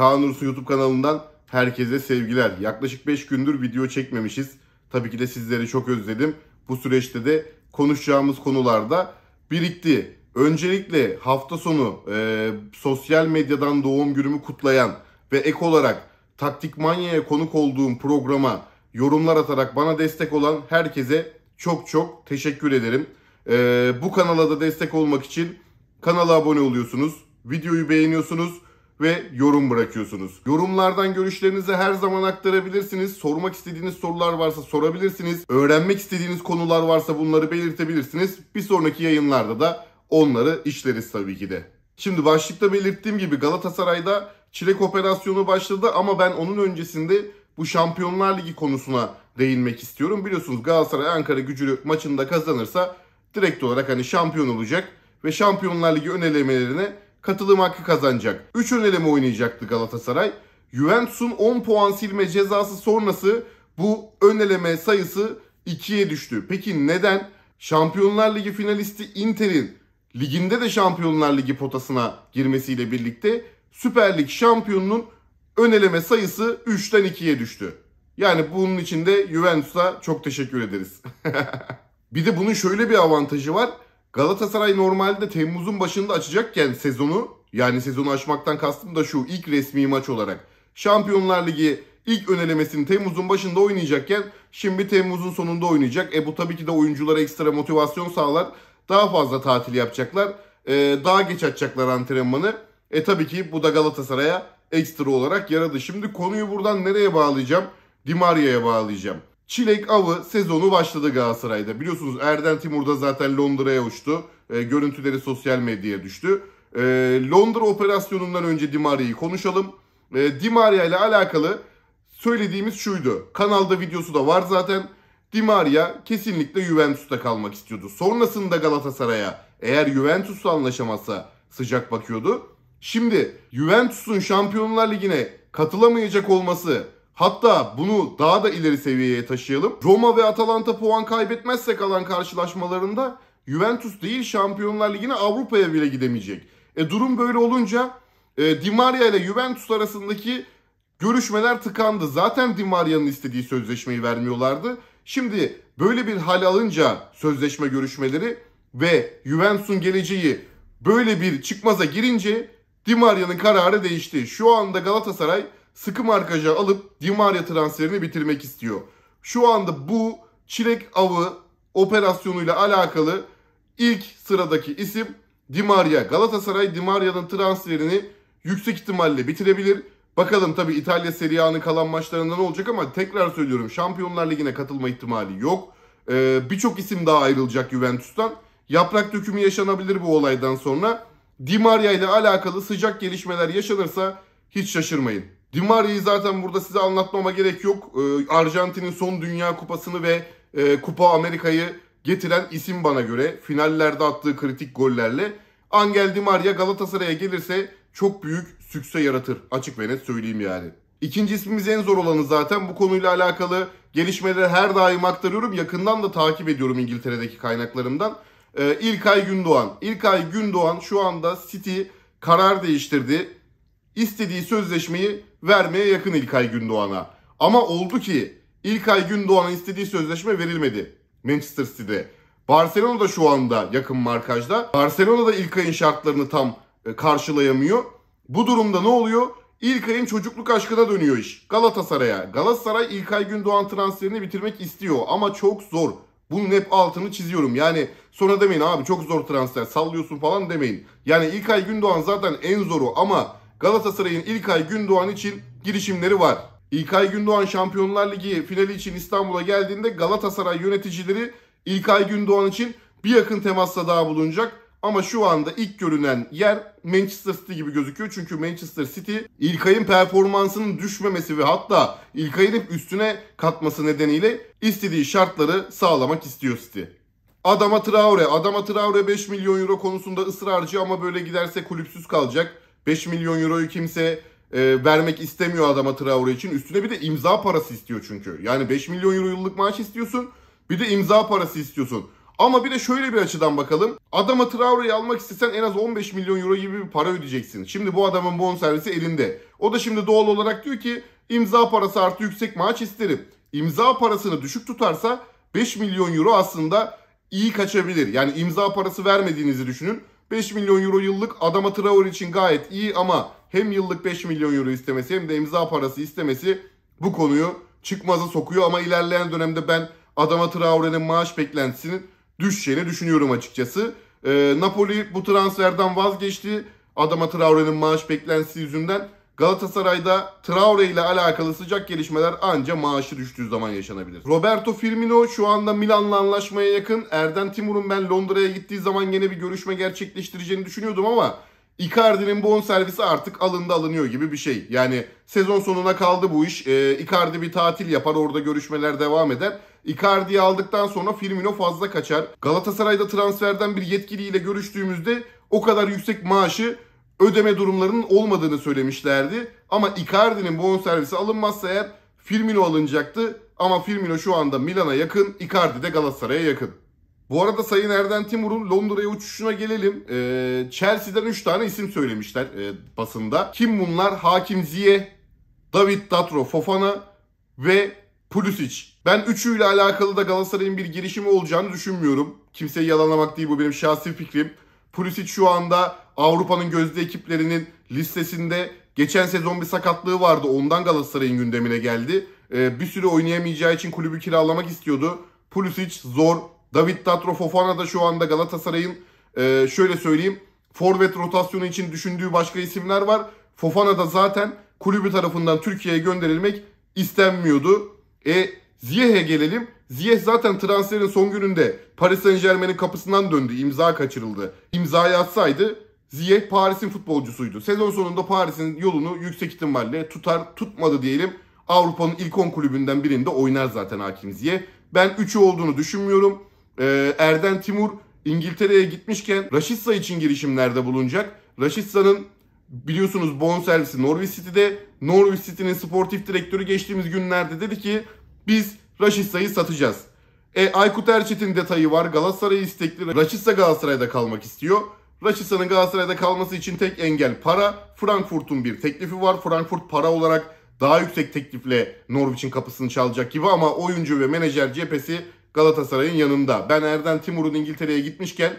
Kaan Ursu YouTube kanalından herkese sevgiler. Yaklaşık 5 gündür video çekmemişiz. Tabii ki de sizleri çok özledim. Bu süreçte de konuşacağımız konularda birikti. Öncelikle hafta sonu e, sosyal medyadan doğum günümü kutlayan ve ek olarak Taktik Manya'ya konuk olduğum programa yorumlar atarak bana destek olan herkese çok çok teşekkür ederim. E, bu kanala da destek olmak için kanala abone oluyorsunuz, videoyu beğeniyorsunuz ve yorum bırakıyorsunuz. Yorumlardan görüşlerinizi her zaman aktarabilirsiniz. Sormak istediğiniz sorular varsa sorabilirsiniz. Öğrenmek istediğiniz konular varsa bunları belirtebilirsiniz. Bir sonraki yayınlarda da onları işleriz tabii ki de. Şimdi başlıkta belirttiğim gibi Galatasaray'da çilek operasyonu başladı ama ben onun öncesinde bu Şampiyonlar Ligi konusuna değinmek istiyorum. Biliyorsunuz Galatasaray Ankara gücü maçında kazanırsa direkt olarak hani şampiyon olacak ve Şampiyonlar Ligi önelemelerine katılım hakkı kazanacak. 3 öneleme oynayacaktı Galatasaray. Juventus'un 10 puan silme cezası sonrası bu öneleme sayısı 2'ye düştü. Peki neden? Şampiyonlar Ligi finalisti Inter'in liginde de Şampiyonlar Ligi potasına girmesiyle birlikte Süper Lig şampiyonunun öneleme sayısı 3'ten 2'ye düştü. Yani bunun için de Juventus'a çok teşekkür ederiz. bir de bunun şöyle bir avantajı var. Galatasaray normalde Temmuz'un başında açacakken sezonu yani sezonu açmaktan kastım da şu ilk resmi maç olarak Şampiyonlar Ligi ilk önelemesini Temmuz'un başında oynayacakken şimdi Temmuz'un sonunda oynayacak. E bu tabii ki de oyunculara ekstra motivasyon sağlar. Daha fazla tatil yapacaklar. E, daha geç açacaklar antrenmanı. E tabii ki bu da Galatasaray'a ekstra olarak yaradı. Şimdi konuyu buradan nereye bağlayacağım? Dimaria'ya bağlayacağım. Çilek avı sezonu başladı Galatasaray'da. Biliyorsunuz Erden Timur da zaten Londra'ya uçtu. E, görüntüleri sosyal medyaya düştü. E, Londra operasyonundan önce Dimaria'yı konuşalım. E, Dimaria ile alakalı söylediğimiz şuydu. Kanalda videosu da var zaten. Dimaria kesinlikle Juventus'ta kalmak istiyordu. Sonrasında Galatasaray'a eğer Juventus'la anlaşamazsa sıcak bakıyordu. Şimdi Juventus'un Şampiyonlar Ligi'ne katılamayacak olması Hatta bunu daha da ileri seviyeye taşıyalım. Roma ve Atalanta puan kaybetmezse kalan karşılaşmalarında Juventus değil Şampiyonlar Ligi'ne Avrupa'ya bile gidemeyecek. E durum böyle olunca e, Di Maria ile Juventus arasındaki görüşmeler tıkandı. Zaten Di Maria'nın istediği sözleşmeyi vermiyorlardı. Şimdi böyle bir hal alınca sözleşme görüşmeleri ve Juventus'un geleceği böyle bir çıkmaza girince Di Maria'nın kararı değişti. Şu anda Galatasaray sıkı markaja alıp Dimaria transferini bitirmek istiyor. Şu anda bu çilek avı operasyonuyla alakalı ilk sıradaki isim Dimaria. Galatasaray Dimaria'nın transferini yüksek ihtimalle bitirebilir. Bakalım tabi İtalya Serie A'nın kalan maçlarında ne olacak ama tekrar söylüyorum Şampiyonlar Ligi'ne katılma ihtimali yok. Ee, Birçok isim daha ayrılacak Juventus'tan. Yaprak dökümü yaşanabilir bu olaydan sonra. Dimaria ile alakalı sıcak gelişmeler yaşanırsa hiç şaşırmayın. Di Maria'yı zaten burada size anlatmama gerek yok. Ee, Arjantin'in son Dünya Kupası'nı ve e, Kupa Amerika'yı getiren isim bana göre. Finallerde attığı kritik gollerle. Angel Di Maria Galatasaray'a gelirse çok büyük sükse yaratır. Açık ve net söyleyeyim yani. İkinci ismimiz en zor olanı zaten. Bu konuyla alakalı gelişmeleri her daim aktarıyorum. Yakından da takip ediyorum İngiltere'deki kaynaklarımdan. Ee, İlkay Gündoğan. İlkay Gündoğan şu anda City karar değiştirdi istediği sözleşmeyi vermeye yakın İlkay Gündoğan'a. Ama oldu ki İlkay Gündoğan'ın istediği sözleşme verilmedi Manchester City'de. Barcelona da şu anda yakın markajda. Barcelona da İlkay'ın şartlarını tam e, karşılayamıyor. Bu durumda ne oluyor? İlkay'ın çocukluk aşkına dönüyor iş. Galatasaray'a. Galatasaray İlkay Gündoğan transferini bitirmek istiyor ama çok zor. Bunun hep altını çiziyorum. Yani sonra demeyin abi çok zor transfer sallıyorsun falan demeyin. Yani İlkay Gündoğan zaten en zoru ama Galatasaray'ın İlkay Gündoğan için girişimleri var. İlkay Gündoğan Şampiyonlar Ligi finali için İstanbul'a geldiğinde Galatasaray yöneticileri İlkay Gündoğan için bir yakın temasla daha bulunacak. Ama şu anda ilk görünen yer Manchester City gibi gözüküyor. Çünkü Manchester City İlkay'ın performansının düşmemesi ve hatta İlkay'ın hep üstüne katması nedeniyle istediği şartları sağlamak istiyor City. Adama Traore, Adama Traore 5 milyon euro konusunda ısrarcı ama böyle giderse kulüpsüz kalacak. 5 milyon euroyu kimse e, vermek istemiyor adama Traore için. Üstüne bir de imza parası istiyor çünkü. Yani 5 milyon euro yıllık maaş istiyorsun. Bir de imza parası istiyorsun. Ama bir de şöyle bir açıdan bakalım. Adama Traore'yi almak istesen en az 15 milyon euro gibi bir para ödeyeceksin. Şimdi bu adamın bon servisi elinde. O da şimdi doğal olarak diyor ki imza parası artı yüksek maaş isterim. İmza parasını düşük tutarsa 5 milyon euro aslında iyi kaçabilir. Yani imza parası vermediğinizi düşünün. 5 milyon euro yıllık Adama Traore için gayet iyi ama hem yıllık 5 milyon euro istemesi hem de imza parası istemesi bu konuyu çıkmaza sokuyor ama ilerleyen dönemde ben Adama Traore'nin maaş beklentisinin düşeceğini düşünüyorum açıkçası. E, Napoli bu transferden vazgeçti. Adama Traore'nin maaş beklentisi yüzünden Galatasaray'da Traore ile alakalı sıcak gelişmeler anca maaşı düştüğü zaman yaşanabilir. Roberto Firmino şu anda Milan'la anlaşmaya yakın. Erden Timur'un ben Londra'ya gittiği zaman yine bir görüşme gerçekleştireceğini düşünüyordum ama Icardi'nin bon servisi artık alında alınıyor gibi bir şey. Yani sezon sonuna kaldı bu iş. E, Icardi bir tatil yapar orada görüşmeler devam eder. Icardi'yi aldıktan sonra Firmino fazla kaçar. Galatasaray'da transferden bir yetkiliyle görüştüğümüzde o kadar yüksek maaşı ödeme durumlarının olmadığını söylemişlerdi. Ama Icardi'nin bonservisi alınmazsa eğer Firmino alınacaktı. Ama Firmino şu anda Milan'a yakın, Icardi de Galatasaray'a yakın. Bu arada Sayın Erden Timur'un Londra'ya uçuşuna gelelim. Ee, Chelsea'den 3 tane isim söylemişler e, basında. Kim bunlar? Hakim Ziye, David Datro Fofana ve Pulisic. Ben üçüyle alakalı da Galatasaray'ın bir girişimi olacağını düşünmüyorum. Kimseyi yalanlamak değil bu benim şahsi fikrim. Pulisic şu anda Avrupa'nın gözde ekiplerinin listesinde geçen sezon bir sakatlığı vardı. Ondan Galatasaray'ın gündemine geldi. Ee, bir süre oynayamayacağı için kulübü kiralamak istiyordu. Pulisic zor. David Tatro Fofana da şu anda Galatasaray'ın e, şöyle söyleyeyim forvet rotasyonu için düşündüğü başka isimler var. Fofana da zaten kulübü tarafından Türkiye'ye gönderilmek istenmiyordu. E Ziyeh'e gelelim. Ziyech zaten transferin son gününde Paris Saint Germain'in kapısından döndü. imza kaçırıldı. İmzayı atsaydı Ziyech Paris'in futbolcusuydu. Sezon sonunda Paris'in yolunu yüksek ihtimalle tutar tutmadı diyelim. Avrupa'nın ilk 10 kulübünden birinde oynar zaten Hakim Ziyech. Ben 3'ü olduğunu düşünmüyorum. Ee, Erden Timur İngiltere'ye gitmişken Raşitsa için girişimlerde bulunacak. Raşitsa'nın biliyorsunuz bonservisi Norwich City'de. Norwich City'nin sportif direktörü geçtiğimiz günlerde dedi ki biz Raşitsa'yı satacağız. E Aykut Erçetin detayı var. Galatasaray istekli. Raşitsa Galatasaray'da kalmak istiyor. Raşitsa'nın Galatasaray'da kalması için tek engel para. Frankfurt'un bir teklifi var. Frankfurt para olarak daha yüksek teklifle Norwich'in kapısını çalacak gibi ama oyuncu ve menajer cephesi Galatasaray'ın yanında. Ben Erden Timur'un İngiltere'ye gitmişken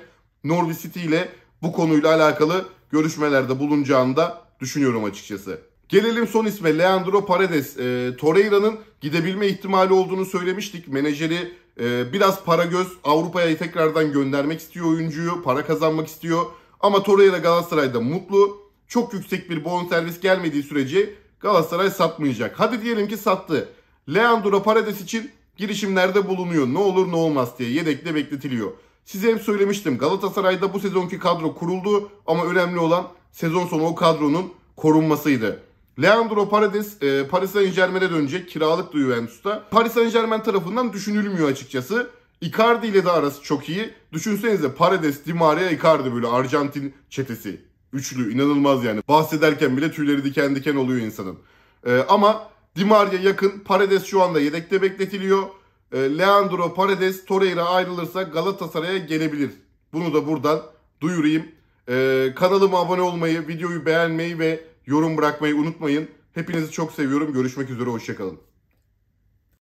Norwich City ile bu konuyla alakalı görüşmelerde bulunacağını da düşünüyorum açıkçası. Gelelim son isme Leandro Paredes. E, Torreira'nın gidebilme ihtimali olduğunu söylemiştik. Menajeri e, biraz para göz Avrupa'ya tekrardan göndermek istiyor oyuncuyu. Para kazanmak istiyor. Ama Torreira Galatasaray'da mutlu. Çok yüksek bir bonservis gelmediği sürece Galatasaray satmayacak. Hadi diyelim ki sattı. Leandro Paredes için girişimlerde bulunuyor. Ne olur ne olmaz diye yedekle bekletiliyor. Size hep söylemiştim Galatasaray'da bu sezonki kadro kuruldu ama önemli olan sezon sonu o kadronun korunmasıydı. Leandro Paredes e, Paris Saint Germain'e dönecek kiralık da Juventus'ta. Paris Saint Germain tarafından düşünülmüyor açıkçası. Icardi ile de arası çok iyi. Düşünsenize Paredes, Di Maria, Icardi böyle Arjantin çetesi. Üçlü inanılmaz yani. Bahsederken bile tüyleri diken diken oluyor insanın. E, ama Di Maria yakın. Paredes şu anda yedekte bekletiliyor. E, Leandro Paredes Torreira ayrılırsa Galatasaray'a gelebilir. Bunu da buradan duyurayım. E, kanalıma abone olmayı, videoyu beğenmeyi ve Yorum bırakmayı unutmayın. Hepinizi çok seviyorum. Görüşmek üzere. Hoşçakalın.